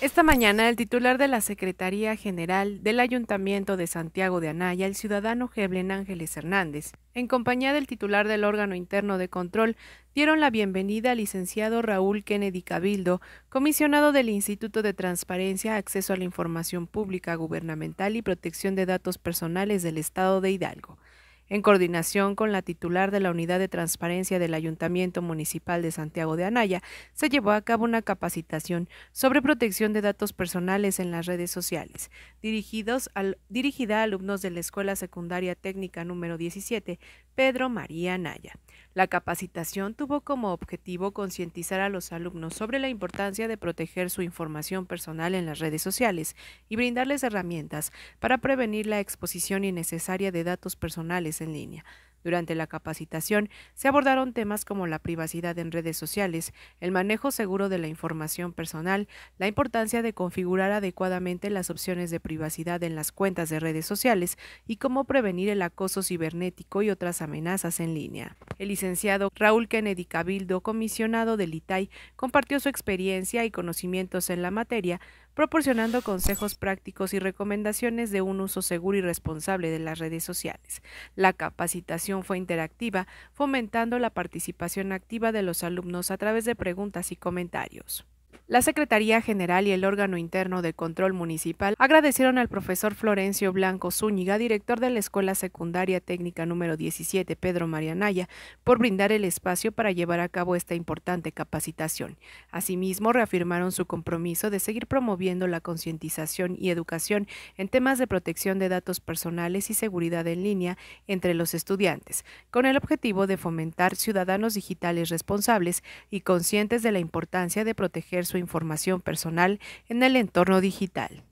Esta mañana, el titular de la Secretaría General del Ayuntamiento de Santiago de Anaya, el ciudadano Geblen Ángeles Hernández, en compañía del titular del órgano interno de control, dieron la bienvenida al licenciado Raúl Kennedy Cabildo, comisionado del Instituto de Transparencia, Acceso a la Información Pública Gubernamental y Protección de Datos Personales del Estado de Hidalgo en coordinación con la titular de la Unidad de Transparencia del Ayuntamiento Municipal de Santiago de Anaya, se llevó a cabo una capacitación sobre protección de datos personales en las redes sociales, dirigida a alumnos de la Escuela Secundaria Técnica número 17, Pedro María Anaya. La capacitación tuvo como objetivo concientizar a los alumnos sobre la importancia de proteger su información personal en las redes sociales y brindarles herramientas para prevenir la exposición innecesaria de datos personales en línea. Durante la capacitación se abordaron temas como la privacidad en redes sociales, el manejo seguro de la información personal, la importancia de configurar adecuadamente las opciones de privacidad en las cuentas de redes sociales y cómo prevenir el acoso cibernético y otras amenazas en línea. El licenciado Raúl Kennedy Cabildo, comisionado del ITAI, compartió su experiencia y conocimientos en la materia, proporcionando consejos prácticos y recomendaciones de un uso seguro y responsable de las redes sociales. La capacitación fue interactiva, fomentando la participación activa de los alumnos a través de preguntas y comentarios. La Secretaría General y el órgano interno de control municipal agradecieron al profesor Florencio Blanco Zúñiga, director de la Escuela Secundaria Técnica número 17 Pedro Marianaya, por brindar el espacio para llevar a cabo esta importante capacitación. Asimismo, reafirmaron su compromiso de seguir promoviendo la concientización y educación en temas de protección de datos personales y seguridad en línea entre los estudiantes, con el objetivo de fomentar ciudadanos digitales responsables y conscientes de la importancia de proteger su información personal en el entorno digital.